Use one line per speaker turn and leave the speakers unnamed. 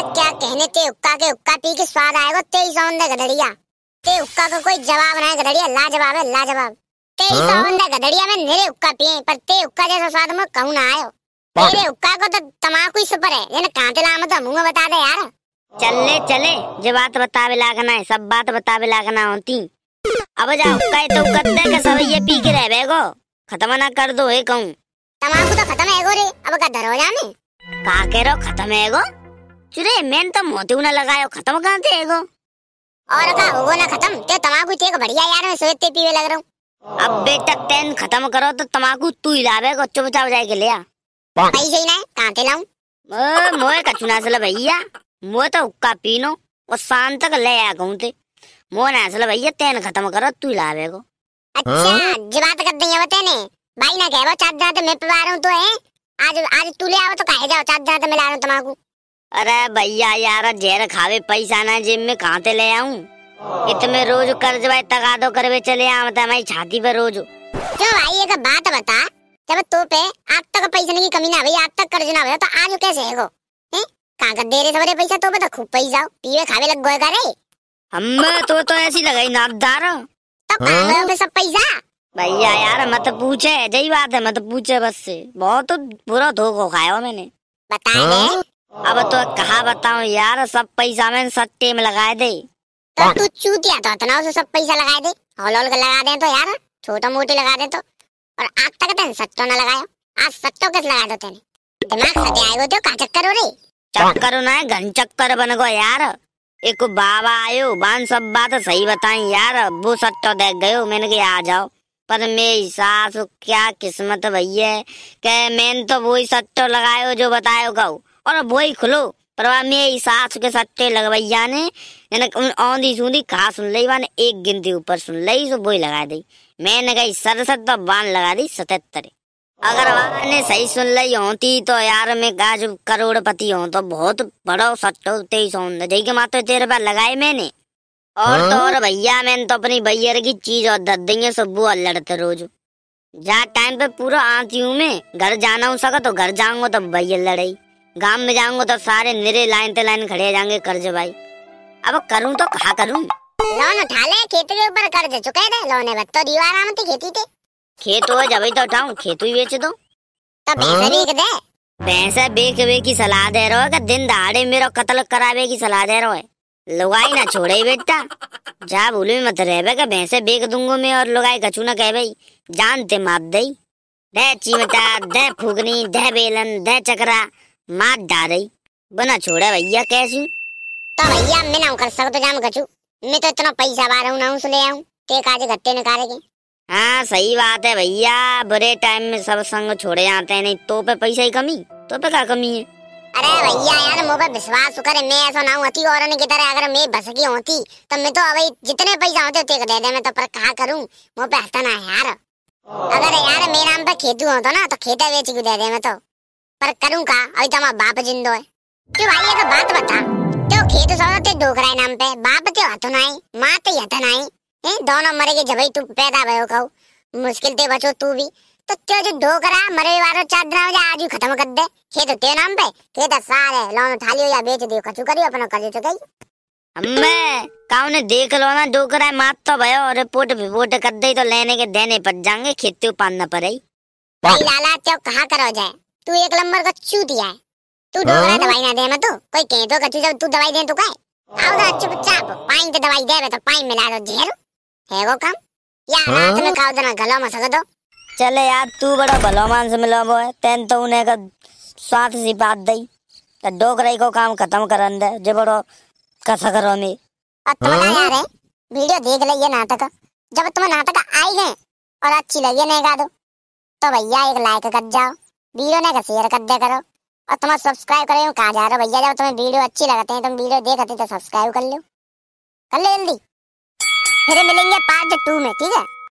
बेटा क्या कहने ते उक्का के उक्का पी के स्वाद आएगा तेईस ऑन द ते उक्का का को कोई जवाब ना गडरिया ला जवाब है लाजवाब तेईस हाँ? ऑन द गदड़िया में मेरे उक्का पिए
पर ते उक्का जैसा स्वाद में कहूँ ना आयो हाँ। मेरे उक्का को तो तमाकू ही सुपर है ये ना कांते लाम मुंह बता दे यार चले चले जो बात बतावे लागना है सब बात बतावे लागना होती अब जाओ उक्का तो कत्ते का सब ये पी के रह बेगो खत्म ना कर दो हे कहूँ तमाकू तो खत्म है गो रे अब का धरो जाने का के रो खत्म है गो चुरे मैन तो मोती ना लगायो खत्म कहां थे एगो और का होगो ना खत्म ते तो तमाकू ते बढ़िया यार मैं सोचते पीवे लग रहा हूं अब बेटा पेन खत्म करो तो तमाकू तू ही लावे को चाप जाए के ले आ पैसे ही नहीं कहां ते लाऊं ओ मोए कचुना चला भैया मोए तो हुक्का पीनो और शाम तक ले आ कहूं ते मोए ना चला भैया तेन खत्म करो तू ही लावे को अच्छा जी बात कर दिया देंगे ने भाई ना कहवा चार जाते मैं पिवा रहा हूं तो है आज आज तू ले आओ तो कहे जाओ चार जाते मैं ला रहा हूं तमाकू अरे भैया यार जेर खावे पैसा ना जिम में कहाँ ते ले आऊं इतने रोज कर्ज भाई तगा दो करवे चले आम था छाती पे रोज क्यों भाई एक बात बता जब तो पे आप तक पैसे की कमी ना भाई आप तक कर्ज ना भाई तो आज कैसे है वो कहाँ कर दे रहे सबरे पैसा तो पे तो खूब पैसा पीवे खावे लग गए करे हम तो तो ऐसी लगाई नादार तो कहाँ हाँ? गए सब पैसा भैया यार मत पूछे जय बात है मत पूछे बस से बहुत बुरा धोखा खाया मैंने
बताए हाँ?
अब तो कहा बताऊं यार सब पैसा मैंने सट्टे में लगाए दे तो तू चूतिया तो इतना उसे सब पैसा लगाए दे हॉल हॉल का लगा दे तो यार छोटा मोटी लगा दे तो और आज तक तेन सट्टो ना लगाया आज सट्टो किस लगा दो तेने दिमाग सटे आए तो का चक्कर हो रे चक्कर ना है घन चक्कर बन गो यार एक बाबा आयो बान सब बात सही बताई यार वो सट्टो देख गयो मैंने कहा आ जाओ पर मेरी सास क्या किस्मत भैया है के मैंने तो वही सट्टो लगायो जो बतायो कहूँ और वही खुलो पर में सास के सट्टे लगवैया ने आंधी सूंधी कहा सुन ली वाने एक गिनती ऊपर सुन ली सो वही लगा दी मैंने कही सड़सठ तो बान लगा दी सतहत्तर अगर वहां सही सुन ली होती तो यार मैं जो करोड़पति हूँ तो बहुत बड़ो सट्टो तेईस सौ के मात्र तेरे पर लगाए मैंने
और तो हाँ? तो और
भैया मैंने तो अपनी भैया की चीज और दस देंगे है और लड़ते रोज जहाँ टाइम पे पूरा आती हूँ मैं घर जाना हूँ सका तो घर जाऊंगा तो भैया लड़ाई गांव में जाऊंगा तो सारे निरे लाइन ते लाइन खड़े जाएंगे कर्ज भाई अब करूं तो कहा करूं लोन उठा ले खेत के ऊपर कर्ज चुके थे लोन है तो दीवार आम थी खेती थे खेत हो जब तो उठाऊं खेत ही बेच दो तो भैंस बेच हाँ। दे भैंस बेच बे की सलाह दे रहो है दिन दहाड़े मेरो कत्ल करावे की सलाह दे रहो है लुगाई ना छोड़े ही बेटा जा भूले मत रह बे भैंसे बेच दूंगा मैं और लुगाई कछू ना कह भाई जानते माप दई दे चिमटा दे फुगनी दे बेलन दे चकरा मात दारई बना छोड़ा भैया कैसी तो भैया मैं ना कर सकता जाम कछु मैं तो इतना पैसा बार हूँ ना ले आऊँ ते काज गत्ते निकालेंगे हाँ सही बात है भैया बुरे टाइम में सब संग छोड़े आते हैं नहीं तो पे पैसा ही कमी तो पे का कमी है अरे भैया यार मुझ
पर विश्वास तो कर मैं ऐसा ना अति और की तरह अगर मैं बस की होती तो मैं तो अभी जितने पैसा होते उतने दे दे मैं तो पर कहा करूं मुंह पे हंसना है यार अगर यार मेरे नाम पे खेतू होता ना तो खेता बेच के दे दे मैं तो पर करूं का अभी तो हमारा बाप जिंदो है क्यों भाई ये तो बात बता तो खेत सौदा ते डोकरा नाम पे बाप के तो हाथ नाई माँ ते तो हाथ नाई ए दोनों मरे के जबई तू पैदा भयो कहू मुश्किल ते बचो तू भी तो त्यो जो डोकरा मरे वारो चादरा हो जा आज ही खत्म कर दे खेत ते नाम पे खेत तो सारे लोन थाली
या बेच दियो कछु करियो अपनो कर चुके अम्मे ने देख लो ना डोकरा मात तो भयो और पोट भी पोट कर दे तो लेने के देने पड़ जाएंगे खेत ते पान ना भाई लाला त्यो कहां करो जाए तू एक नंबर का चू दिया है तू हाँ? डोगरा दवाई ना दे मैं तो
कोई कह दो तो कचू जब तू दवाई दे तो का आओ ना तो चुपचाप पाइन की तो दवाई दे तो पाइन मिला दो ढेर है वो काम या हाँ? हाथ में
खाओ तो ना गलो में सको चले यार तू बड़ा भलो मान से मिलो वो तेन तो उन्हें का स्वाद सी बात दई तो डोगराई को काम खत्म करन दे जे बड़ो कसा करो में अब तुम ना हाँ? यार है वीडियो देख ले ये नाटक जब तुम नाटक आई गए और अच्छी लगे नहीं का दो तो भैया
एक लाइक कर जाओ वीडियो ना शेयर कर दिया करो और तुम सब्सक्राइब करो कहाँ जा रहे हो भैया जाओ तुम्हें वीडियो अच्छी लगाते हैं तुम वीडियो देखते तो सब्सक्राइब कर लो कर लो जल्दी फिर मिलेंगे पार्ट टू में ठीक है